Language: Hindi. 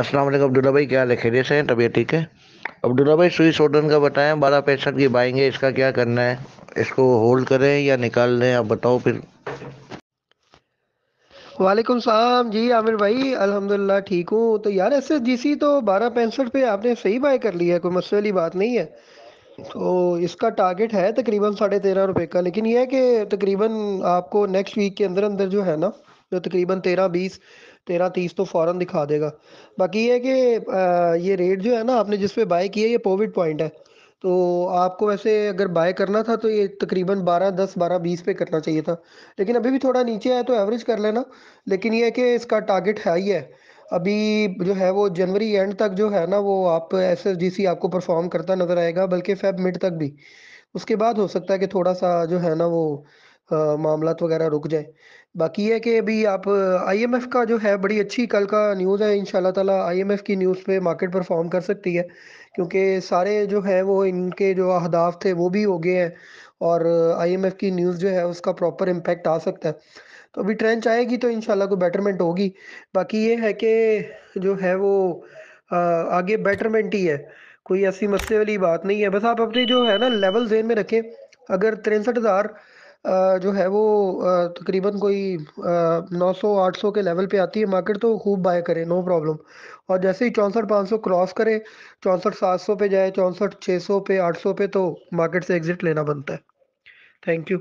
अस्सलाम वालेकुम अब्दुल्ला भाई क्या लिखे है हैं तबीयत ठीक है अब्दुल्ला भाई सुई सोडन का बताएं बारह पैंसठ की बाएंगे इसका क्या करना है इसको होल्ड करें या निकाल लें आप बताओ फिर वालेकुम सलाम जी आमिर भाई अल्हम्दुलिल्लाह ठीक हूँ तो यार ऐसे जीसी तो बारह पैंसठ पे आपने सही बाय कर लिया है कोई मसले वाली बात नहीं है तो इसका टारगेट है तकरीबन साढ़े तेरह रुपये का लेकिन यह है कि तकरीबन आपको नेक्स्ट वीक के अंदर अंदर जो है ना जो तो तकरीबन तेरह बीस तेरह तीस तो फ़ौरन दिखा देगा बाकी ये कि ये रेट जो है ना आपने जिस पे बाय किया ये कोविड पॉइंट है तो आपको वैसे अगर बाय करना था तो ये तकरीबन बारह दस बारह बीस पे करना चाहिए था लेकिन अभी भी थोड़ा नीचे आया तो एवरेज कर लेना लेकिन ये है कि इसका टारगेट है ही है अभी जो है वो जनवरी एंड तक जो है ना वो आप एस आपको परफॉर्म करता नज़र आएगा बल्कि फेब मिड तक भी उसके बाद हो सकता है कि थोड़ा सा जो है ना वो मामला तो वगैरह रुक जाए बाकी है कि अभी आप आईएमएफ का जो है बड़ी अच्छी कल का न्यूज़ है इन ताला आईएमएफ की न्यूज़ पे मार्केट परफॉर्म कर सकती है क्योंकि सारे जो है वो इनके जो अहदाफ थे वो भी हो गए हैं और आईएमएफ की न्यूज़ जो है उसका प्रॉपर इम्पेक्ट आ सकता है तो अभी ट्रेंच आएगी तो इन को बेटरमेंट होगी बाकी ये है कि जो है वो आगे बेटरमेंट ही है कोई ऐसी मसले वाली बात नहीं है बस आप अपनी जो है ना लेवल जेन में रखें अगर तिरसठ हज़ार जो है वो तकरीबन कोई 900-800 के लेवल पे आती है मार्केट तो खूब बाय करें, नो प्रॉब्लम और जैसे ही 64,500 क्रॉस करे, सात पे जाए, चौंसठ छः पे, 800 पे तो मार्केट से एग्ज़िट लेना बनता है। Thank you.